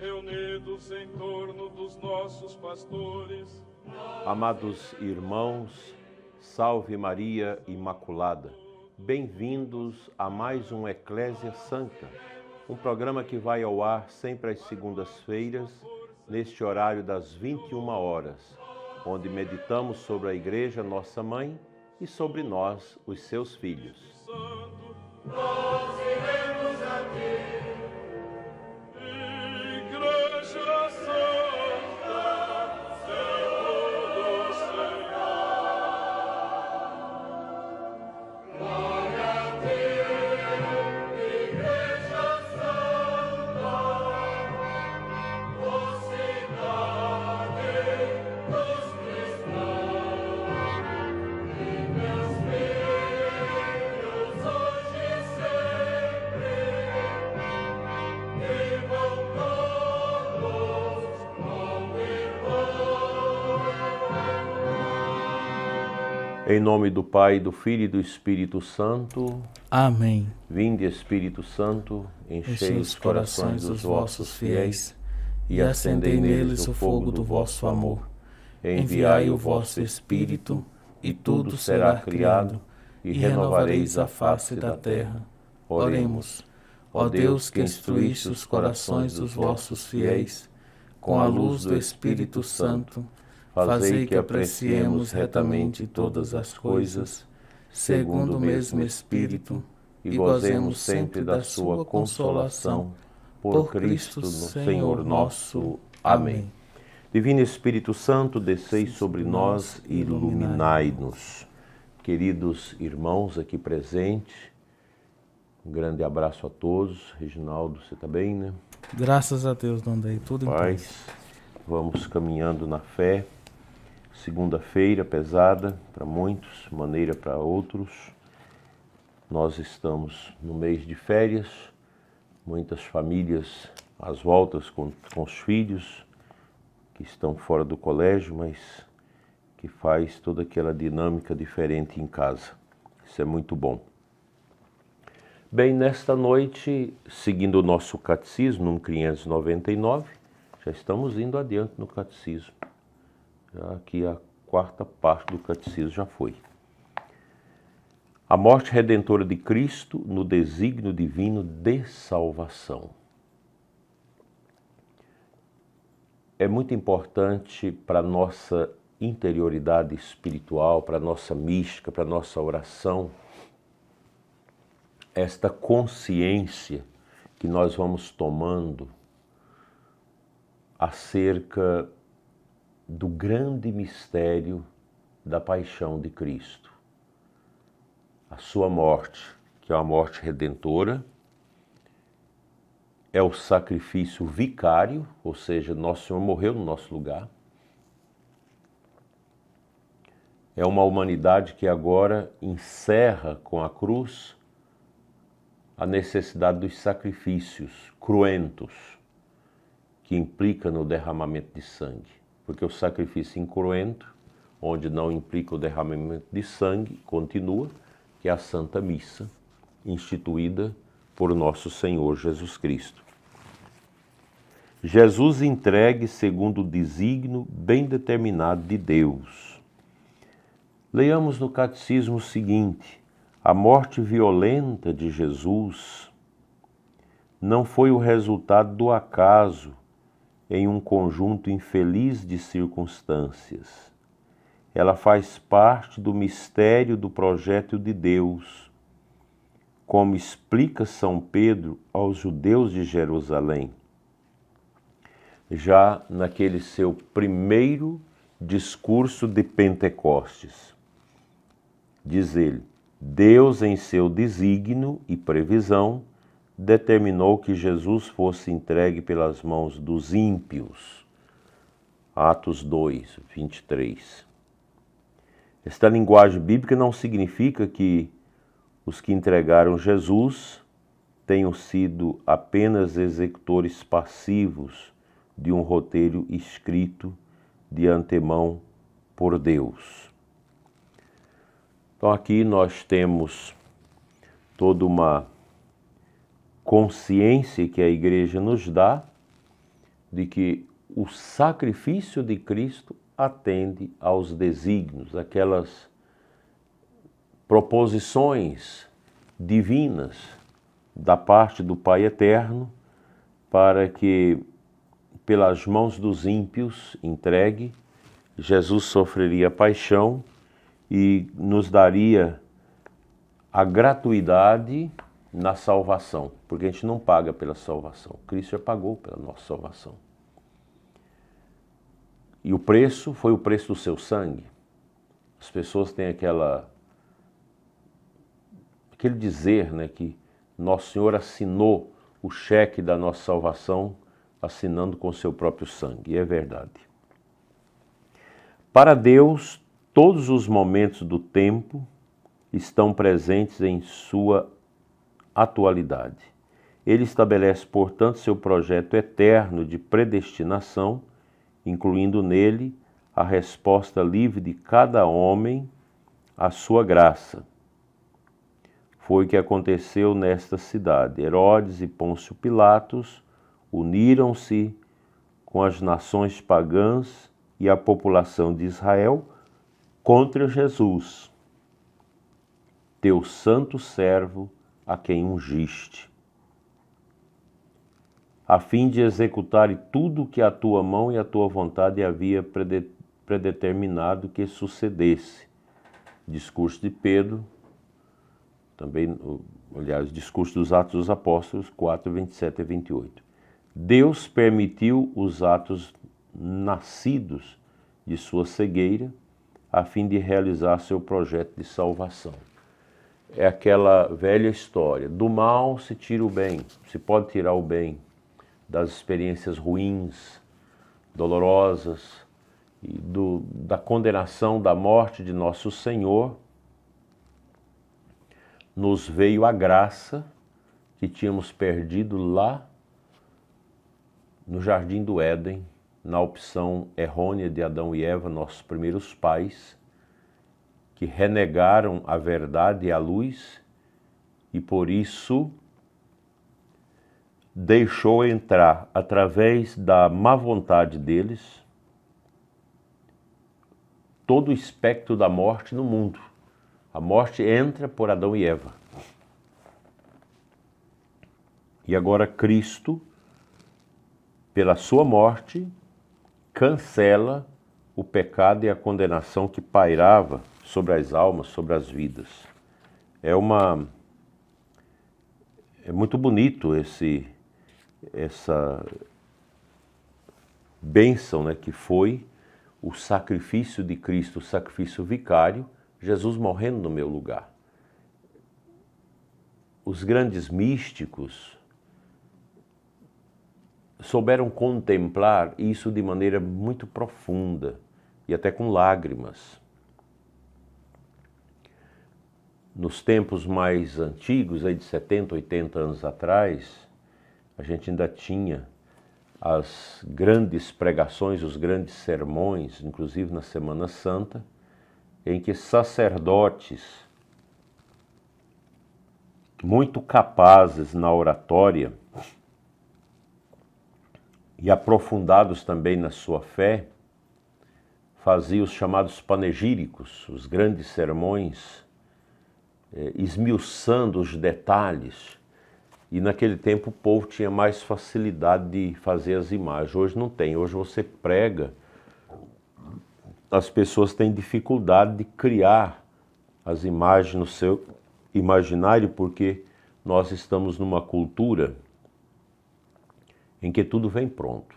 reunidos em torno dos nossos pastores. Amados irmãos, salve Maria Imaculada. Bem-vindos a mais um Eclésia Santa, um programa que vai ao ar sempre às segundas-feiras, neste horário das 21 horas, onde meditamos sobre a Igreja, nossa mãe, e sobre nós, os seus filhos. Santo, Em nome do Pai, do Filho e do Espírito Santo. Amém. Vinde, Espírito Santo, enchei os corações dos vossos fiéis e acendei neles o fogo do vosso amor. Enviai o vosso Espírito, e tudo será criado, e renovareis a face da terra. Oremos. Ó Deus que instruísse os corações dos vossos fiéis com a luz do Espírito Santo, Fazei que apreciemos retamente todas as coisas, segundo o mesmo Espírito, e gozemos sempre da sua consolação. Por Cristo, Senhor nosso. Amém. Divino Espírito Santo, desceis sobre nós e iluminai-nos. Queridos irmãos aqui presentes, um grande abraço a todos. Reginaldo, você está bem, né? Graças a Deus, Dondei, tudo em paz. Vamos caminhando na fé segunda-feira pesada para muitos, maneira para outros. Nós estamos no mês de férias, muitas famílias às voltas com, com os filhos que estão fora do colégio, mas que faz toda aquela dinâmica diferente em casa. Isso é muito bom. Bem, nesta noite, seguindo o nosso catecismo, 1599, já estamos indo adiante no catecismo. Aqui a quarta parte do catecismo já foi. A morte redentora de Cristo no desígnio divino de salvação. É muito importante para a nossa interioridade espiritual, para a nossa mística, para a nossa oração, esta consciência que nós vamos tomando acerca do grande mistério da paixão de Cristo. A sua morte, que é uma morte redentora, é o sacrifício vicário, ou seja, Nosso Senhor morreu no nosso lugar. É uma humanidade que agora encerra com a cruz a necessidade dos sacrifícios cruentos que implica no derramamento de sangue porque o sacrifício incruento, onde não implica o derramamento de sangue, continua, que é a Santa Missa, instituída por nosso Senhor Jesus Cristo. Jesus entregue segundo o desígnio bem determinado de Deus. Leiamos no catecismo o seguinte: a morte violenta de Jesus não foi o resultado do acaso em um conjunto infeliz de circunstâncias. Ela faz parte do mistério do projeto de Deus, como explica São Pedro aos judeus de Jerusalém, já naquele seu primeiro discurso de Pentecostes. Diz ele: Deus, em seu desígnio e previsão, determinou que Jesus fosse entregue pelas mãos dos ímpios. Atos 2, 23. Esta linguagem bíblica não significa que os que entregaram Jesus tenham sido apenas executores passivos de um roteiro escrito de antemão por Deus. Então aqui nós temos toda uma consciência que a igreja nos dá de que o sacrifício de Cristo atende aos desígnios, aquelas proposições divinas da parte do Pai Eterno para que pelas mãos dos ímpios entregue Jesus sofreria paixão e nos daria a gratuidade na salvação, porque a gente não paga pela salvação. Cristo já pagou pela nossa salvação. E o preço foi o preço do seu sangue. As pessoas têm aquela aquele dizer, né, que nosso Senhor assinou o cheque da nossa salvação assinando com seu próprio sangue. E é verdade. Para Deus, todos os momentos do tempo estão presentes em sua atualidade. Ele estabelece, portanto, seu projeto eterno de predestinação, incluindo nele a resposta livre de cada homem à sua graça. Foi o que aconteceu nesta cidade. Herodes e Pôncio Pilatos uniram-se com as nações pagãs e a população de Israel contra Jesus, teu santo servo a quem ungiste, a fim de executar tudo que a tua mão e a tua vontade havia predeterminado que sucedesse. Discurso de Pedro, também, aliás, discurso dos Atos dos Apóstolos 4, 27 e 28. Deus permitiu os atos nascidos de sua cegueira, a fim de realizar seu projeto de salvação é aquela velha história: do mal se tira o bem, se pode tirar o bem das experiências ruins, dolorosas, e do, da condenação da morte de nosso Senhor. Nos veio a graça que tínhamos perdido lá no Jardim do Éden, na opção errônea de Adão e Eva, nossos primeiros pais que renegaram a verdade e a luz, e por isso deixou entrar através da má vontade deles todo o espectro da morte no mundo. A morte entra por Adão e Eva. E agora Cristo, pela sua morte, cancela o pecado e a condenação que pairava sobre as almas, sobre as vidas. É uma é muito bonito esse essa bênção, né, que foi o sacrifício de Cristo, o sacrifício vicário, Jesus morrendo no meu lugar. Os grandes místicos souberam contemplar isso de maneira muito profunda e até com lágrimas. Nos tempos mais antigos, aí de 70, 80 anos atrás, a gente ainda tinha as grandes pregações, os grandes sermões, inclusive na Semana Santa, em que sacerdotes muito capazes na oratória e aprofundados também na sua fé, faziam os chamados panegíricos, os grandes sermões é, esmiuçando os detalhes. E naquele tempo o povo tinha mais facilidade de fazer as imagens. Hoje não tem. Hoje você prega, as pessoas têm dificuldade de criar as imagens no seu imaginário, porque nós estamos numa cultura em que tudo vem pronto.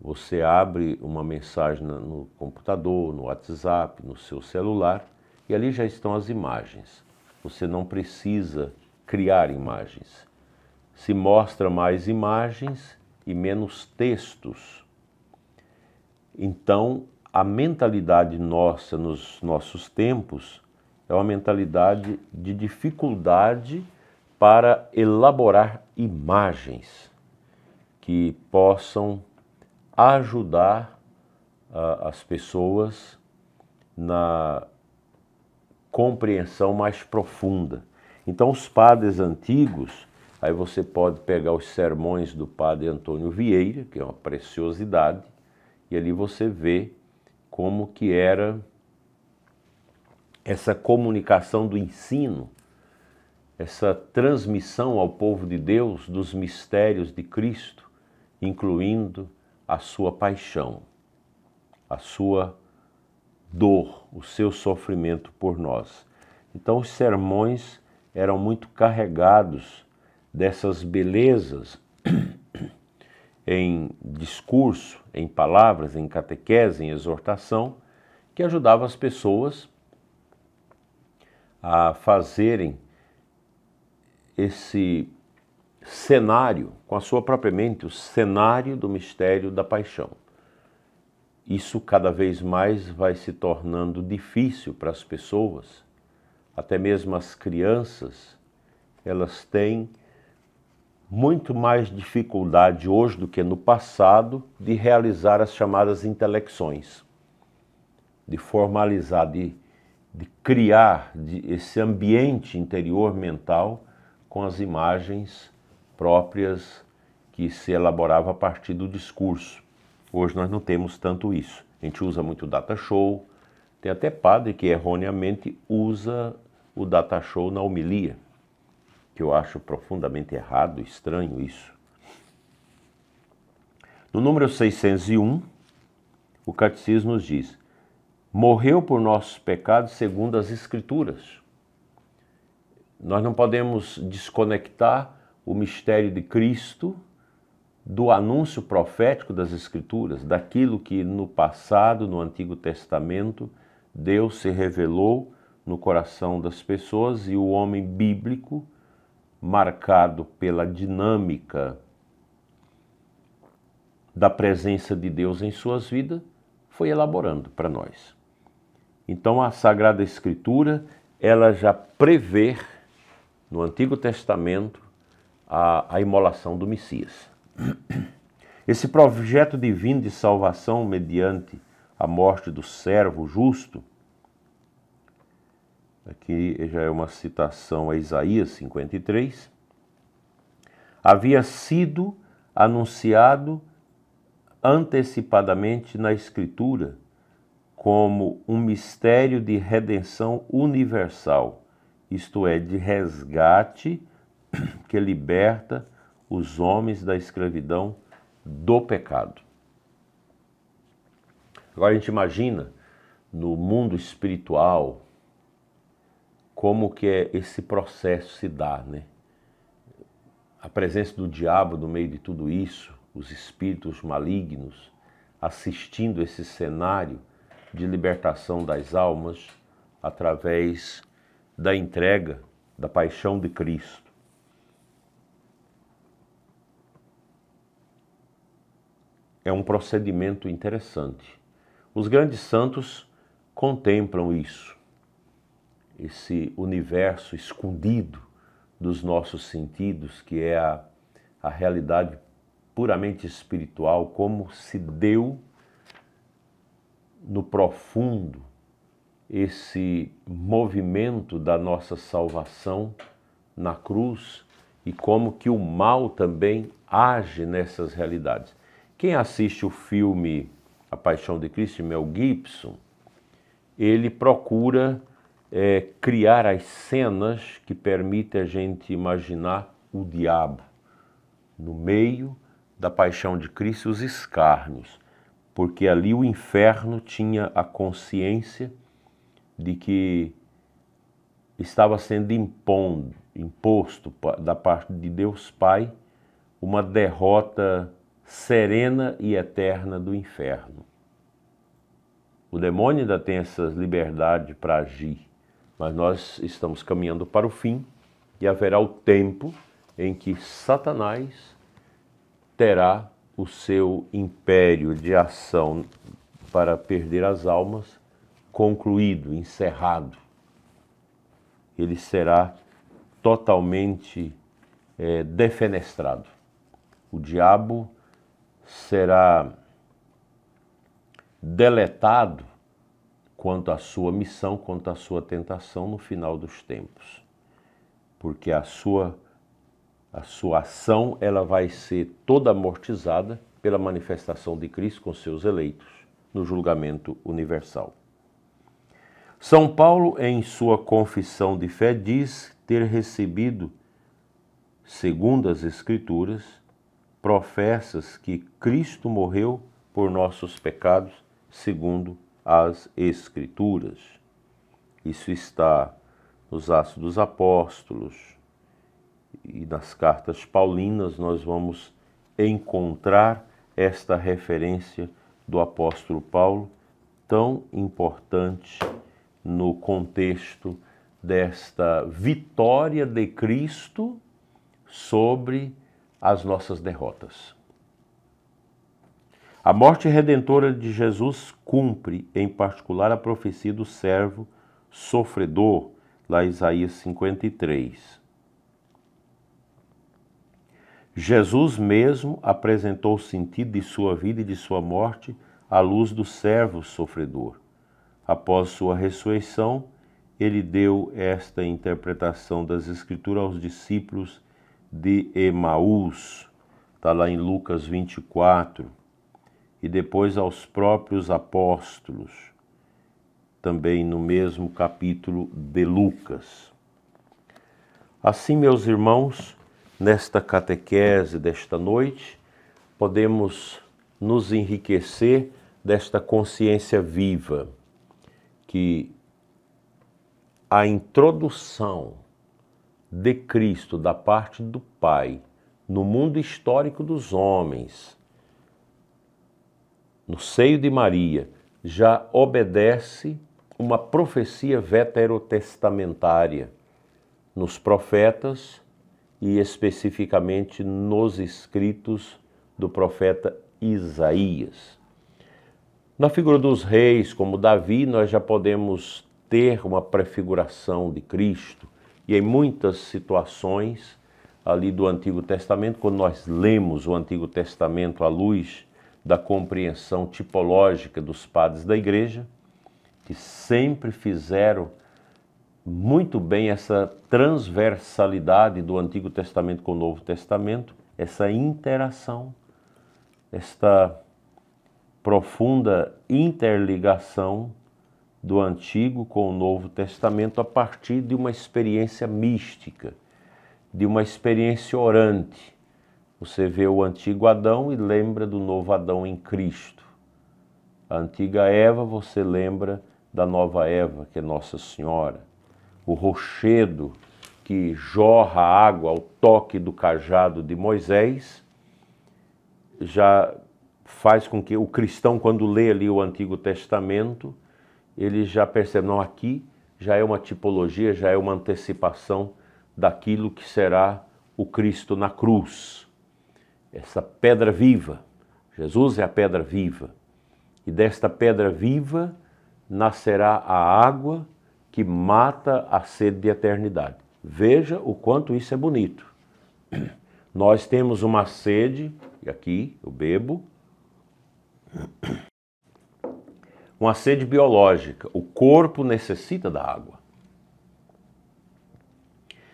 Você abre uma mensagem no computador, no WhatsApp, no seu celular e ali já estão as imagens. Você não precisa criar imagens. Se mostra mais imagens e menos textos. Então, a mentalidade nossa nos nossos tempos é uma mentalidade de dificuldade para elaborar imagens que possam ajudar uh, as pessoas na compreensão mais profunda. Então, os padres antigos, aí você pode pegar os sermões do padre Antônio Vieira, que é uma preciosidade, e ali você vê como que era essa comunicação do ensino, essa transmissão ao povo de Deus dos mistérios de Cristo, incluindo a sua paixão, a sua dor, o seu sofrimento por nós. Então, os sermões eram muito carregados dessas belezas em discurso, em palavras, em catequese, em exortação, que ajudava as pessoas a fazerem esse cenário, com a sua própria mente, o cenário do mistério da paixão isso cada vez mais vai se tornando difícil para as pessoas, até mesmo as crianças, elas têm muito mais dificuldade hoje do que no passado de realizar as chamadas intelecções, de formalizar, de, de criar de, esse ambiente interior mental com as imagens próprias que se elaborava a partir do discurso. Hoje nós não temos tanto isso. A gente usa muito data show. Tem até padre que erroneamente usa o data show na homilia, que eu acho profundamente errado, estranho isso. No número 601, o catecismo nos diz: morreu por nossos pecados segundo as Escrituras. Nós não podemos desconectar o mistério de Cristo do anúncio profético das Escrituras, daquilo que no passado, no Antigo Testamento, Deus se revelou no coração das pessoas e o homem bíblico, marcado pela dinâmica da presença de Deus em suas vidas, foi elaborando para nós. Então a Sagrada Escritura, ela já prevê no Antigo Testamento a, a imolação do Messias. Esse projeto divino de salvação mediante a morte do servo justo, aqui já é uma citação a Isaías 53, havia sido anunciado antecipadamente na Escritura como um mistério de redenção universal, isto é, de resgate que liberta os homens da escravidão do pecado. Agora a gente imagina no mundo espiritual como que é esse processo se dá, né? A presença do diabo no meio de tudo isso, os espíritos malignos assistindo esse cenário de libertação das almas através da entrega da paixão de Cristo. é um procedimento interessante. Os grandes santos contemplam isso, esse universo escondido dos nossos sentidos, que é a, a realidade puramente espiritual, como se deu no profundo esse movimento da nossa salvação na cruz e como que o mal também age nessas realidades. Quem assiste o filme A Paixão de Cristo, de Mel Gibson, ele procura é, criar as cenas que permitem a gente imaginar o diabo no meio da paixão de Cristo e os escárnios, porque ali o inferno tinha a consciência de que estava sendo impondo, imposto da parte de Deus Pai uma derrota serena e eterna do inferno. O demônio ainda tem essa liberdade para agir, mas nós estamos caminhando para o fim e haverá o tempo em que Satanás terá o seu império de ação para perder as almas concluído, encerrado. Ele será totalmente é, defenestrado. O diabo será deletado quanto à sua missão, quanto à sua tentação no final dos tempos. Porque a sua a sua ação ela vai ser toda amortizada pela manifestação de Cristo com seus eleitos no julgamento universal. São Paulo, em sua confissão de fé, diz ter recebido, segundo as Escrituras, professas que Cristo morreu por nossos pecados, segundo as Escrituras. Isso está nos Atos dos Apóstolos e nas cartas paulinas, nós vamos encontrar esta referência do apóstolo Paulo, tão importante no contexto desta vitória de Cristo sobre as nossas derrotas. A morte redentora de Jesus cumpre, em particular, a profecia do servo sofredor, lá em Isaías 53. Jesus mesmo apresentou o sentido de sua vida e de sua morte à luz do servo sofredor. Após sua ressurreição, ele deu esta interpretação das Escrituras aos discípulos de Emaús, está lá em Lucas 24, e depois aos próprios apóstolos, também no mesmo capítulo de Lucas. Assim, meus irmãos, nesta catequese desta noite, podemos nos enriquecer desta consciência viva que a introdução de Cristo da parte do Pai no mundo histórico dos homens, no seio de Maria, já obedece uma profecia veterotestamentária nos profetas e especificamente nos escritos do profeta Isaías. Na figura dos reis, como Davi, nós já podemos ter uma prefiguração de Cristo. E em muitas situações ali do Antigo Testamento, quando nós lemos o Antigo Testamento à luz da compreensão tipológica dos padres da igreja, que sempre fizeram muito bem essa transversalidade do Antigo Testamento com o Novo Testamento, essa interação, esta profunda interligação do Antigo com o Novo Testamento a partir de uma experiência mística, de uma experiência orante. Você vê o antigo Adão e lembra do novo Adão em Cristo. A antiga Eva, você lembra da nova Eva, que é Nossa Senhora. O rochedo que jorra água ao toque do cajado de Moisés já faz com que o cristão, quando lê ali o Antigo Testamento, ele já percebe, não, aqui já é uma tipologia, já é uma antecipação daquilo que será o Cristo na cruz. Essa pedra viva. Jesus é a pedra viva. E desta pedra viva nascerá a água que mata a sede de eternidade. Veja o quanto isso é bonito. Nós temos uma sede, e aqui eu bebo, uma sede biológica. O corpo necessita da água.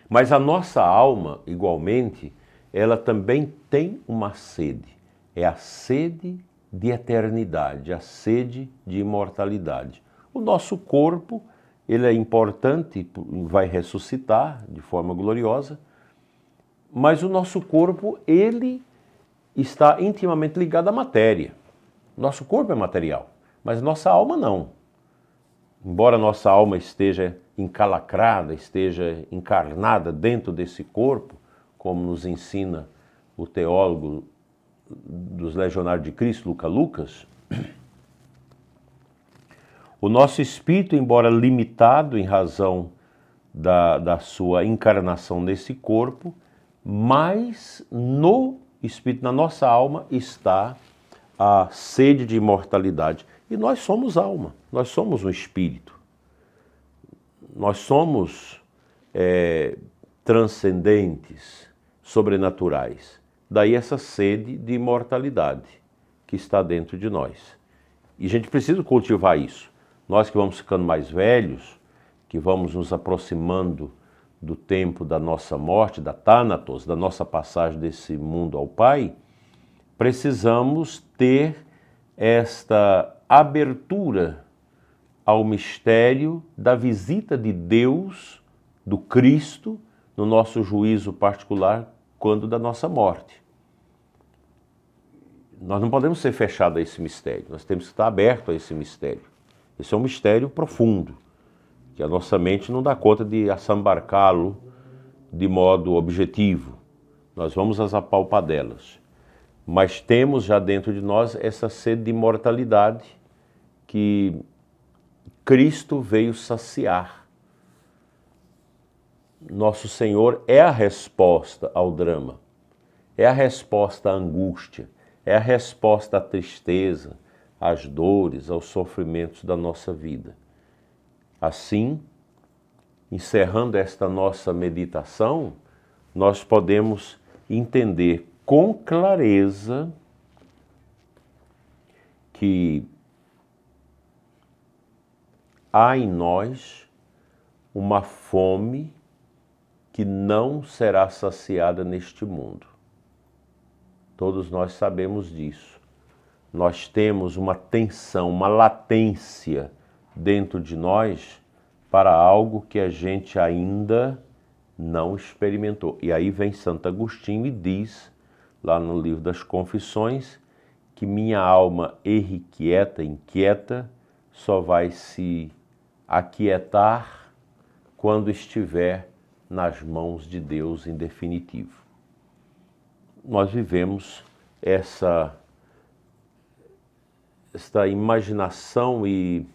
Mas a nossa alma, igualmente, ela também tem uma sede. É a sede de eternidade, a sede de imortalidade. O nosso corpo, ele é importante, vai ressuscitar de forma gloriosa, mas o nosso corpo, ele está intimamente ligado à matéria. Nosso corpo é material. Mas nossa alma não. Embora nossa alma esteja encalacrada, esteja encarnada dentro desse corpo, como nos ensina o teólogo dos Legionários de Cristo, Luca Lucas, o nosso espírito, embora limitado em razão da, da sua encarnação nesse corpo, mas no espírito, na nossa alma, está a sede de imortalidade. E nós somos alma, nós somos um espírito. Nós somos é, transcendentes, sobrenaturais. Daí essa sede de imortalidade que está dentro de nós. E a gente precisa cultivar isso. Nós que vamos ficando mais velhos, que vamos nos aproximando do tempo da nossa morte, da Thanatos, da nossa passagem desse mundo ao Pai, precisamos ter esta abertura ao mistério da visita de Deus, do Cristo, no nosso juízo particular, quando da nossa morte. Nós não podemos ser fechados a esse mistério, nós temos que estar abertos a esse mistério. Esse é um mistério profundo, que a nossa mente não dá conta de assambarcá-lo de modo objetivo. Nós vamos às apalpadelas. Mas temos já dentro de nós essa sede de imortalidade que Cristo veio saciar. Nosso Senhor é a resposta ao drama, é a resposta à angústia, é a resposta à tristeza, às dores, aos sofrimentos da nossa vida. Assim, encerrando esta nossa meditação, nós podemos entender com clareza que há em nós uma fome que não será saciada neste mundo. Todos nós sabemos disso. Nós temos uma tensão, uma latência dentro de nós para algo que a gente ainda não experimentou. E aí vem Santo Agostinho e diz lá no livro das Confissões, que minha alma irrequieta, inquieta, só vai se aquietar quando estiver nas mãos de Deus em definitivo. Nós vivemos essa esta imaginação e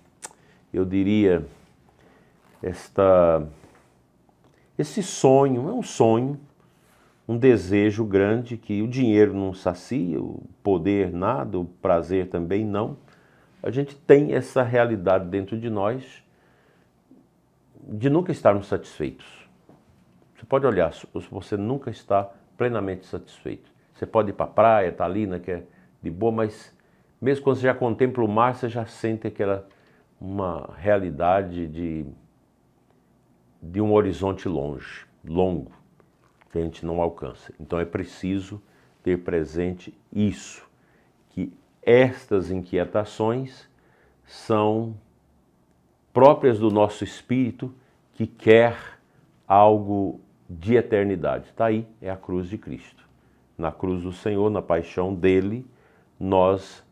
eu diria esta esse sonho, é um sonho um desejo grande que o dinheiro não sacia, o poder nada, o prazer também não. A gente tem essa realidade dentro de nós de nunca estarmos satisfeitos. Você pode olhar, se você nunca está plenamente satisfeito. Você pode ir para a praia, tá ali, né, que é de boa, mas mesmo quando você já contempla o mar, você já sente aquela uma realidade de, de um horizonte longe, longo que a gente não alcança. Então é preciso ter presente isso, que estas inquietações são próprias do nosso espírito que quer algo de eternidade. Está aí, é a cruz de Cristo. Na cruz do Senhor, na paixão dele, nós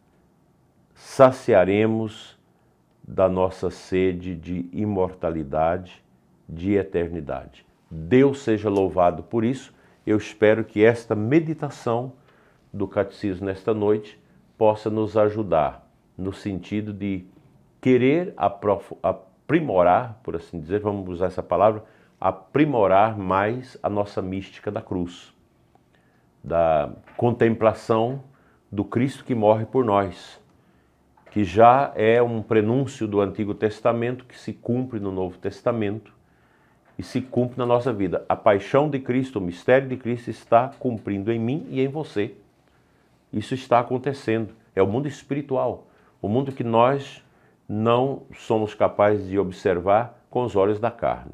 saciaremos da nossa sede de imortalidade, de eternidade. Deus seja louvado por isso. Eu espero que esta meditação do catecismo nesta noite possa nos ajudar no sentido de querer aprimorar, por assim dizer, vamos usar essa palavra, aprimorar mais a nossa mística da cruz, da contemplação do Cristo que morre por nós, que já é um prenúncio do Antigo Testamento que se cumpre no Novo Testamento e se cumpre na nossa vida. A paixão de Cristo, o mistério de Cristo está cumprindo em mim e em você. Isso está acontecendo. É o mundo espiritual, o mundo que nós não somos capazes de observar com os olhos da carne.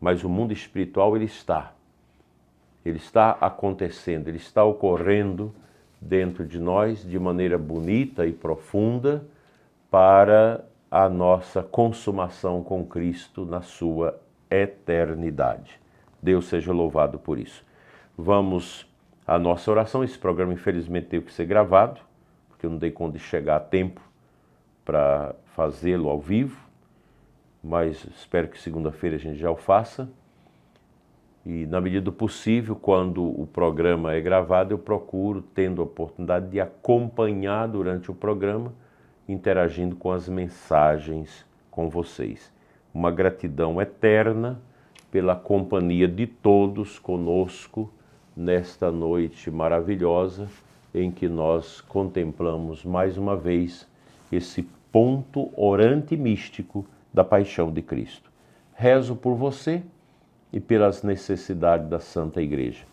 Mas o mundo espiritual ele está. Ele está acontecendo, ele está ocorrendo dentro de nós de maneira bonita e profunda para a nossa consumação com Cristo na sua eternidade. Deus seja louvado por isso. Vamos à nossa oração. Esse programa, infelizmente, teve que ser gravado, porque eu não dei conta de chegar a tempo para fazê-lo ao vivo, mas espero que segunda-feira a gente já o faça. E, na medida do possível, quando o programa é gravado, eu procuro, tendo a oportunidade de acompanhar durante o programa, interagindo com as mensagens com vocês uma gratidão eterna pela companhia de todos conosco nesta noite maravilhosa em que nós contemplamos mais uma vez esse ponto orante místico da paixão de Cristo. Rezo por você e pelas necessidades da Santa Igreja.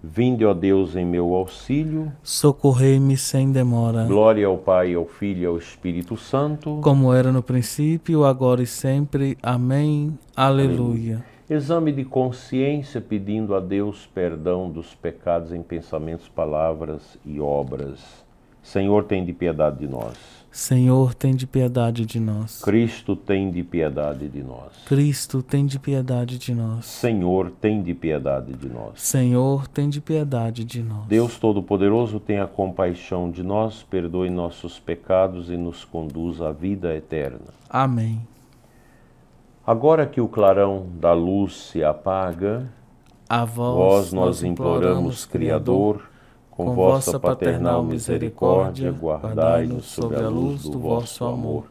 Vinde, ó Deus, em meu auxílio. Socorrei-me sem demora. Glória ao Pai, ao Filho e ao Espírito Santo. Como era no princípio, agora e sempre. Amém. Aleluia. Aleluia. Exame de consciência pedindo a Deus perdão dos pecados em pensamentos, palavras e obras. Senhor, tem de piedade de nós. Senhor, tem de piedade de nós. Cristo tem de piedade de nós. Cristo tem de piedade de nós. Senhor, tem de piedade de nós. Senhor, tem de piedade de nós. Deus Todo-Poderoso, tenha compaixão de nós, perdoe nossos pecados e nos conduza à vida eterna. Amém. Agora que o clarão da luz se apaga, a vós, vós nós, nós imploramos, imploramos Criador com vossa paternal misericórdia, guardai-nos sob a luz do vosso amor.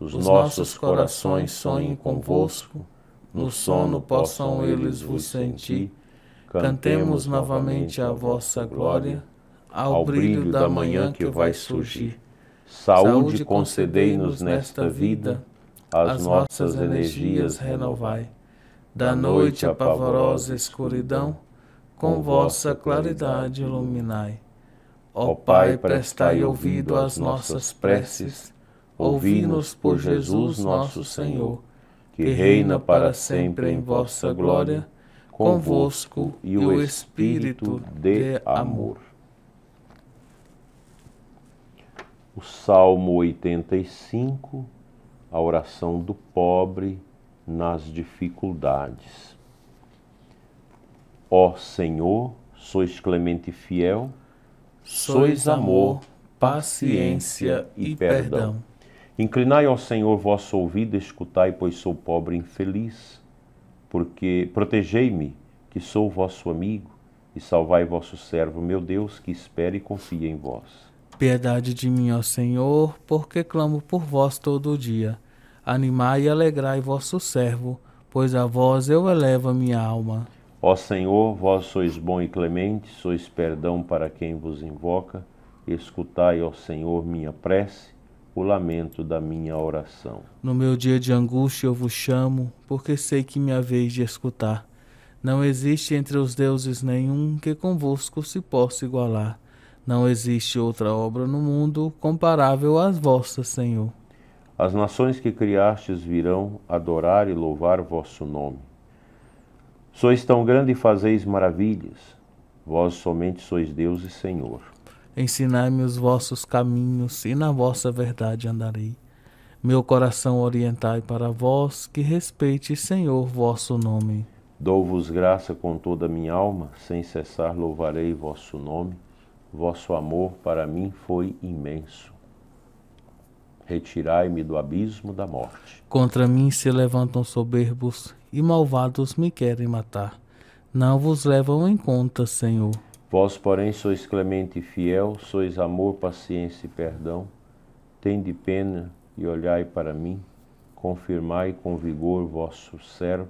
Os nossos corações sonhem convosco, no sono possam eles vos sentir. Cantemos novamente a vossa glória, ao brilho da manhã que vai surgir. Saúde concedei-nos nesta vida, as nossas energias renovai. Da noite a pavorosa escuridão, com vossa claridade iluminai. Ó Pai, prestai ouvido às nossas preces, ouvi-nos por Jesus nosso Senhor, que reina para sempre em vossa glória, convosco e o Espírito de amor. O Salmo 85, a oração do pobre nas dificuldades. Ó Senhor, sois clemente e fiel, sois amor, paciência e perdão. Inclinai, ó Senhor, vosso ouvido, escutai, pois sou pobre e infeliz. Porque protegei-me, que sou vosso amigo, e salvai vosso servo, meu Deus, que espera e confia em vós. Piedade de mim, ó Senhor, porque clamo por vós todo o dia. Animai e alegrai vosso servo, pois a vós eu elevo a minha alma. Ó Senhor, vós sois bom e clemente, sois perdão para quem vos invoca. Escutai, ó Senhor, minha prece, o lamento da minha oração. No meu dia de angústia eu vos chamo, porque sei que me haveis de escutar. Não existe entre os deuses nenhum que convosco se possa igualar. Não existe outra obra no mundo comparável às vossas, Senhor. As nações que criastes virão adorar e louvar vosso nome Sois tão grande e fazeis maravilhas. Vós somente sois Deus e Senhor. Ensinai-me os vossos caminhos e na vossa verdade andarei. Meu coração orientai para vós, que respeite, Senhor, vosso nome. Dou-vos graça com toda a minha alma, sem cessar louvarei vosso nome. Vosso amor para mim foi imenso. Retirai-me do abismo da morte. Contra mim se levantam soberbos e malvados me querem matar. Não vos levam em conta, Senhor. Vós, porém, sois clemente e fiel, sois amor, paciência e perdão. Tende pena e olhai para mim, confirmai com vigor vosso servo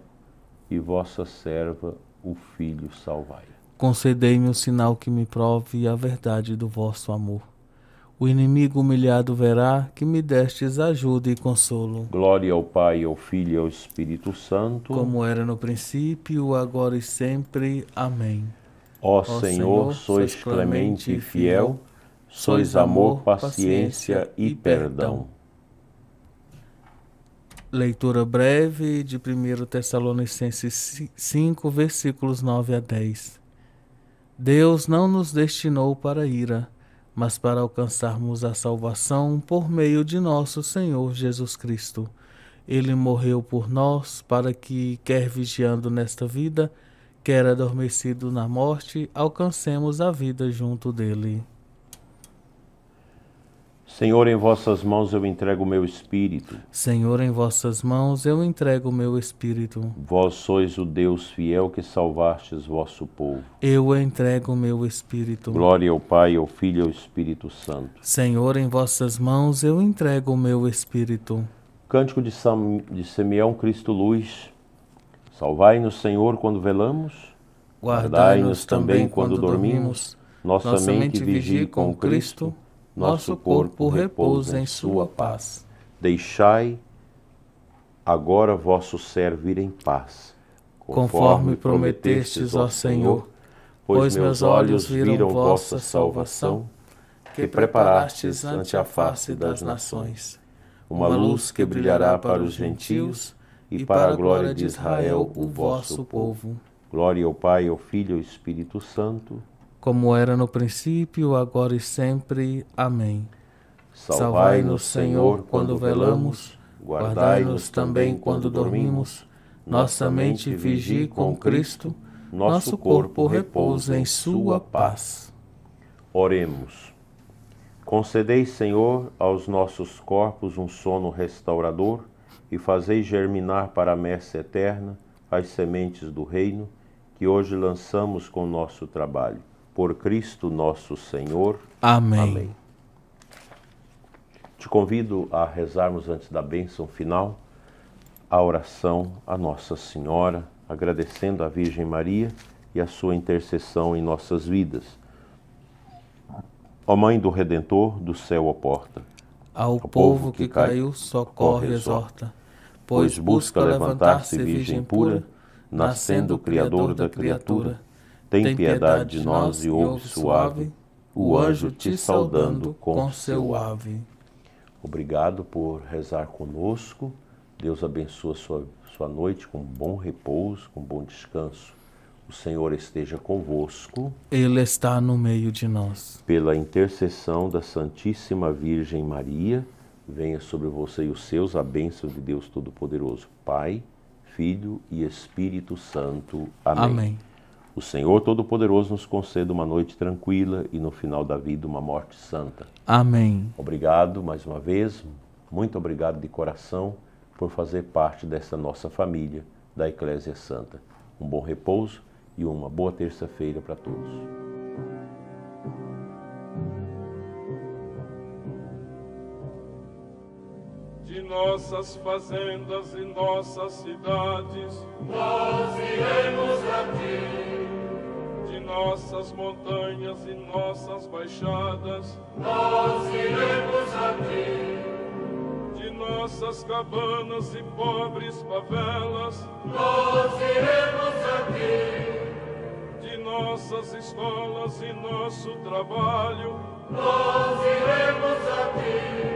e vossa serva o filho salvai. Concedei-me o sinal que me prove a verdade do vosso amor o inimigo humilhado verá que me destes ajuda e consolo. Glória ao Pai, ao Filho e ao Espírito Santo. Como era no princípio, agora e sempre. Amém. Ó, Ó Senhor, Senhor, sois clemente e fiel, sois amor, paciência e perdão. Leitura breve de 1 Tessalonicenses 5, versículos 9 a 10. Deus não nos destinou para ira mas para alcançarmos a salvação por meio de nosso Senhor Jesus Cristo. Ele morreu por nós para que, quer vigiando nesta vida, quer adormecido na morte, alcancemos a vida junto dele. Senhor, em vossas mãos eu entrego o meu espírito. Senhor, em vossas mãos eu entrego o meu espírito. Vós sois o Deus fiel que salvastes vosso povo. Eu entrego o meu espírito. Glória ao Pai, ao Filho e ao Espírito Santo. Senhor, em vossas mãos eu entrego o meu espírito. Cântico de, Sam, de Simeão Cristo Luz. Salvai-nos, Senhor, quando velamos. Guardai-nos também quando dormimos. Nossa, mente vigie com Cristo nosso corpo repousa em sua paz. Deixai agora vosso servo ir em paz, conforme prometestes, ó Senhor, pois meus olhos viram vossa salvação, que preparastes ante a face das nações, uma luz que brilhará para os gentios e para a glória de Israel, o vosso povo. Glória ao Pai, ao Filho e ao Espírito Santo como era no princípio, agora e sempre. Amém. Salvai-nos, Senhor, quando velamos, guardai-nos também quando dormimos. Nossa mente vigie com Cristo, nosso corpo repousa em Sua paz. Oremos. Concedei, Senhor, aos nossos corpos um sono restaurador e fazei germinar para a messe eterna as sementes do reino que hoje lançamos com nosso trabalho por Cristo nosso Senhor. Amém. Amém. Te convido a rezarmos antes da bênção final a oração à Nossa Senhora, agradecendo a Virgem Maria e a sua intercessão em nossas vidas. Ó Mãe do Redentor, do céu, oporta porta. Ao, ao povo que, que caiu, socorre e exorta, pois busca levantar-se virgem pura, nascendo o Criador da criatura, tem piedade de nós e ouve suave o anjo te saudando com seu ave. Obrigado por rezar conosco. Deus abençoa sua, sua noite com bom repouso, com bom descanso. O Senhor esteja convosco. Ele está no meio de nós. Pela intercessão da Santíssima Virgem Maria, venha sobre você e os seus a bênção de Deus Todo-Poderoso, Pai, Filho e Espírito Santo. Amém. Amém. O Senhor Todo-Poderoso nos conceda uma noite tranquila e no final da vida uma morte santa. Amém. Obrigado mais uma vez, muito obrigado de coração por fazer parte dessa nossa família da Eclésia Santa. Um bom repouso e uma boa terça-feira para todos. nossas fazendas e nossas cidades, nós iremos a ti nossas montanhas e nossas baixadas, nós iremos a ti. De nossas cabanas e pobres favelas, nós iremos a ti. De nossas escolas e nosso trabalho, nós iremos a ti